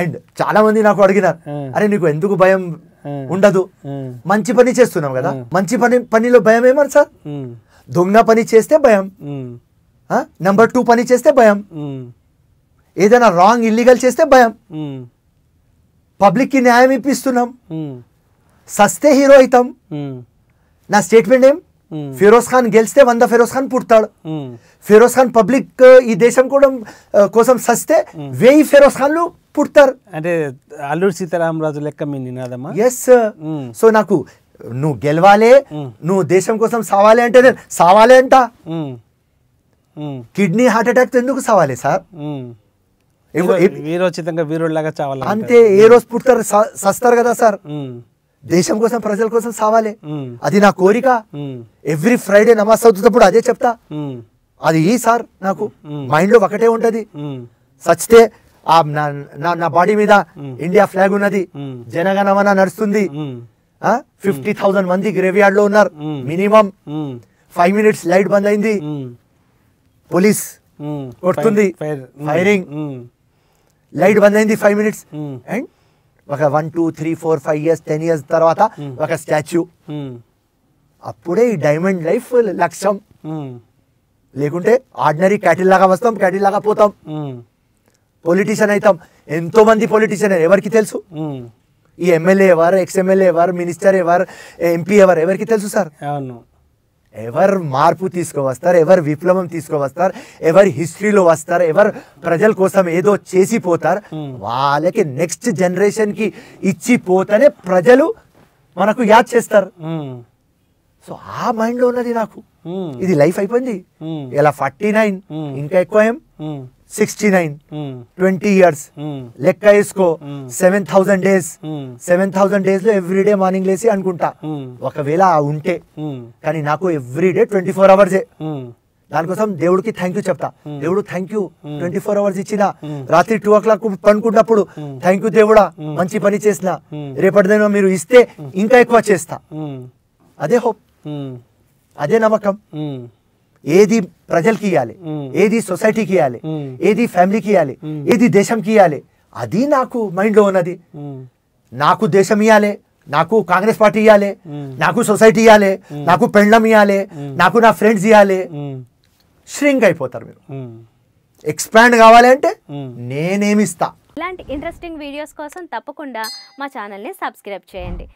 And చాలా మంది నాకు అడిగినారు అరే నీకు ఎందుకు భయం ఉండదు మంచి పని చేస్తున్నాం కదా మంచి పని పనిలో భయం ఏమని సార్ దొంగ పని చేస్తే భయం నెంబర్ టూ పని చేస్తే భయం ఏదైనా రాంగ్ ఇల్లీగల్ చేస్తే భయం పబ్లిక్ కి న్యాయం ఇప్పిస్తున్నాం సస్తే హీరో అవుతాం నా స్టేట్మెంట్ ఏం ఫిరోజ్ ఖాన్ గెలిస్తే వంద ఫిరోజ్ ఖాన్ పుడతాడు ఫిరోజ్ ఖాన్ పబ్లిక్ ఈ దేశం కూడా కోసం సస్తే వెయ్యి ఫిరోజ్ ఖాన్లు పుడతారు అంటే అల్లూరి సీతారామరాజు లెక్క మీ నినాదమ్మా ఎస్ సో నాకు నువ్వు గెలవాలి నువ్వు దేశం కోసం సావాలి అంటే నేను సావాలి అంట కిడ్నీ హార్ట్ అటాక్ ఎందుకు సావాలి సార్ వీరోచితంగా వీరులాగా చావాలి అంతే ఏ రోజు పుడతారు సస్తారు కదా సార్ దేశం కోసం ప్రజల కోసం సావాలి అది నా కోరిక ఎవ్రీ ఫ్రైడే నమాజ్ చదువుతున్నప్పుడు అదే చెప్తా అది ఈ సార్ నాకు మైండ్ లో ఒకటే ఉంటది సచ్తే నా బాడీ మీద ఇండియా ఫ్లాగ్ ఉన్నది జనగణమన నడుస్తుంది ఫిఫ్టీ థౌసండ్ మంది గ్రేవ్ యార్డ్ లో ఉన్నారు మినిమం ఫైవ్ మినిట్స్ లైట్ బంద్ అయింది పోలీస్ కొడుతుంది ఫైరింగ్ లైట్ బంద్ అయింది ఫైవ్ మినిట్స్ అండ్ ఒక one two three four five years ten years తర్వాత ఒక స్టాచ్యూ అప్పుడే ఈ డైమండ్ లైఫ్ లక్ష్యం లేకుంటే ఆర్డినరీ క్యాటిల్ లాగా వస్తాం క్యాటిల్ లాగా పోతాం పొలిటీషియన్ అవుతాం ఎంతో మంది పొలిటీషియన్ ఎవరికి తెలుసు ఈ ఎమ్మెల్యే ఎవరు ఎక్స్ ఎమ్మెల్యే ఎవరు మినిస్టర్ ఎవరు ఎంపీ ఎవరు ఎవరికి తెలుసు సార్ ఎవరు మార్పు తీసుకువస్తారు ఎవరు విప్లవం తీసుకువస్తారు ఎవరు హిస్టరీలో వస్తారు ఎవరు ప్రజల కోసం ఏదో చేసి పోతారు వాళ్ళకి నెక్స్ట్ జనరేషన్కి ఇచ్చిపోతేనే ప్రజలు మనకు యాద్ చేస్తారు సో ఆ మైండ్లో ఉన్నది నాకు ఇది లైఫ్ అయిపోయింది ఇలా ఫార్టీ నైన్ ఇంకా ఎక్కువ ఏం సిక్స్టీ నైన్ ట్వంటీ ఇయర్స్ లెక్క వేసుకో seven thousand days seven thousand days లో ఎవ్రీడే మార్నింగ్ లేసి అనుకుంటా hmm. ఒకవేళ ఉంటే hmm. కానీ నాకు ఎవ్రీడే ట్వంటీ ఫోర్ అవర్సే దానికోసం దేవుడికి థ్యాంక్ యూ చెప్తా hmm. దేవుడు thank you twenty four hours ఇచ్చిన రాత్రి టూ ఓ క్లాక్ పనుకున్నప్పుడు థ్యాంక్ యూ దేవుడా మంచి పని చేసిన రేపటిదైనా మీరు ఇస్తే ఇంకా ఎక్కువ చేస్తా అదే హోప్ అదే నమ్మకం ఏది ప్రజలకి ఇవ్వాలి ఏది సొసైటీకి ఇవ్వాలి ఏది ఫ్యామిలీకి ఇవ్వాలి ఏది దేశంకి ఇవ్వాలి అది నాకు మైండ్లో ఉన్నది నాకు దేశం ఇవ్వాలి నాకు కాంగ్రెస్ పార్టీ ఇవ్వాలి నాకు సొసైటీ ఇవ్వాలి నాకు పెండ్లం ఇవ్వాలి నాకు నా ఫ్రెండ్స్ ఇవ్వాలి ష్రింక్ అయిపోతారు మీరు ఎక్స్పాండ్ కావాలంటే నేనేమిస్తా ఇలాంటి ఇంట్రెస్టింగ్ వీడియోస్ కోసం తప్పకుండా మా ఛానల్ని సబ్స్క్రైబ్ చేయండి